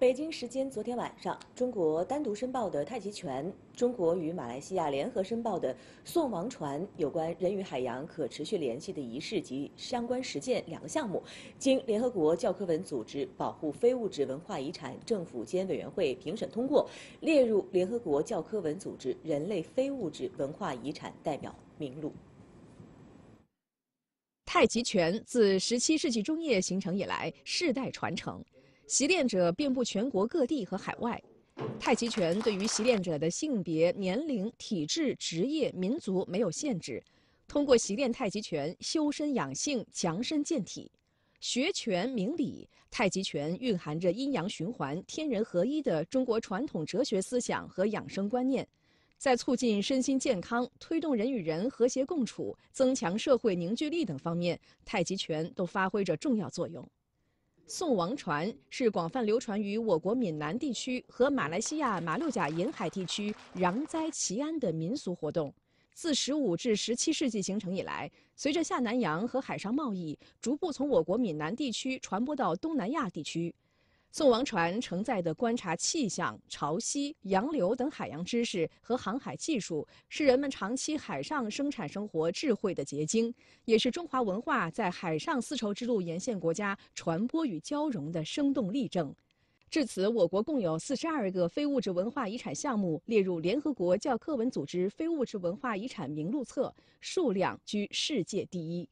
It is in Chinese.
北京时间昨天晚上，中国单独申报的太极拳，中国与马来西亚联合申报的宋王船有关人与海洋可持续联系的仪式及相关实践两个项目，经联合国教科文组织保护非物质文化遗产政府间委员会评审通过，列入联合国教科文组织人类非物质文化遗产代表名录。太极拳自17世纪中叶形成以来，世代传承。习练者遍布全国各地和海外，太极拳对于习练者的性别、年龄、体质、职业、民族没有限制。通过习练太极拳，修身养性、强身健体，学拳明理。太极拳蕴含着阴阳循环、天人合一的中国传统哲学思想和养生观念，在促进身心健康、推动人与人和谐共处、增强社会凝聚力等方面，太极拳都发挥着重要作用。宋王船是广泛流传于我国闽南地区和马来西亚马六甲沿海地区攘灾祈安的民俗活动。自十五至十七世纪形成以来，随着下南洋和海上贸易，逐步从我国闽南地区传播到东南亚地区。宋王船承载的观察气象、潮汐、洋流等海洋知识和航海技术，是人们长期海上生产生活智慧的结晶，也是中华文化在海上丝绸之路沿线国家传播与交融的生动例证。至此，我国共有四十二个非物质文化遗产项目列入联合国教科文组织非物质文化遗产名录册，数量居世界第一。